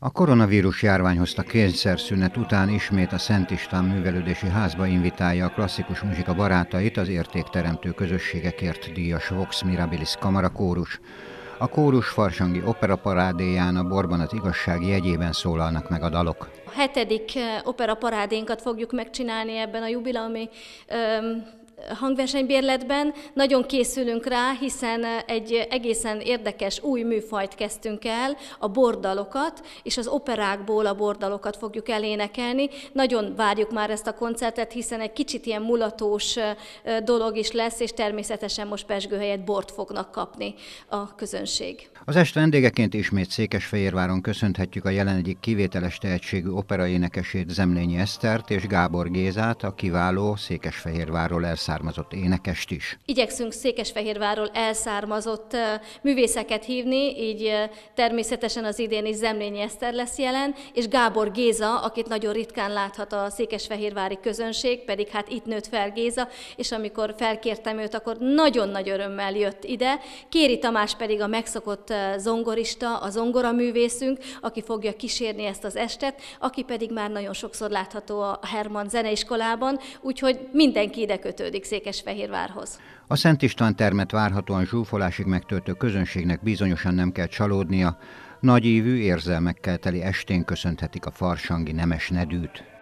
A koronavírus járvány hozta kényszerszünet után ismét a Szent István Művelődési Házba invitálja a klasszikus muzsika barátait az értékteremtő közösségekért díjas Vox Mirabilis Kamara kórus, A kórus farsangi operaparádéján a Borban az igazság jegyében szólalnak meg a dalok. A hetedik operaparádénkat fogjuk megcsinálni ebben a jubileumi hangversenybérletben. Nagyon készülünk rá, hiszen eh, egy eh, egészen érdekes új műfajt kezdtünk el, a bordalokat, és az operákból a bordalokat fogjuk elénekelni. Nagyon várjuk már ezt a koncertet, hiszen egy kicsit ilyen mulatós eh, dolog is lesz, és természetesen most Pesgő helyett bort fognak kapni a közönség. Az est vendégeként ismét Székesfehérváron köszönhetjük a jelen egyik kivételes tehetségű operaénekesét Zemlényi Esztert és Gábor Gézát, a kiváló Székesfehérváról elszállítása származott énekest is. Igyekszünk Székesfehérváról elszármazott művészeket hívni, így természetesen az idén is Zemlényi Eszter lesz jelen, és Gábor Géza, akit nagyon ritkán láthat a székesfehérvári közönség, pedig hát itt nőtt fel Géza, és amikor felkértem őt, akkor nagyon nagy örömmel jött ide. Kéri Tamás pedig a megszokott zongorista, a művészünk, aki fogja kísérni ezt az estet, aki pedig már nagyon sokszor látható a Herman zeneiskolában, úgyhogy mindenki ide kötődik kötődik Székesfehérvárhoz. A Szent István termet várhatóan zsúfolásig megtöltő közönségnek bizonyosan nem kell csalódnia, nagyívű érzelmekkel teli estén köszönhetik a farsangi nemes nedűt.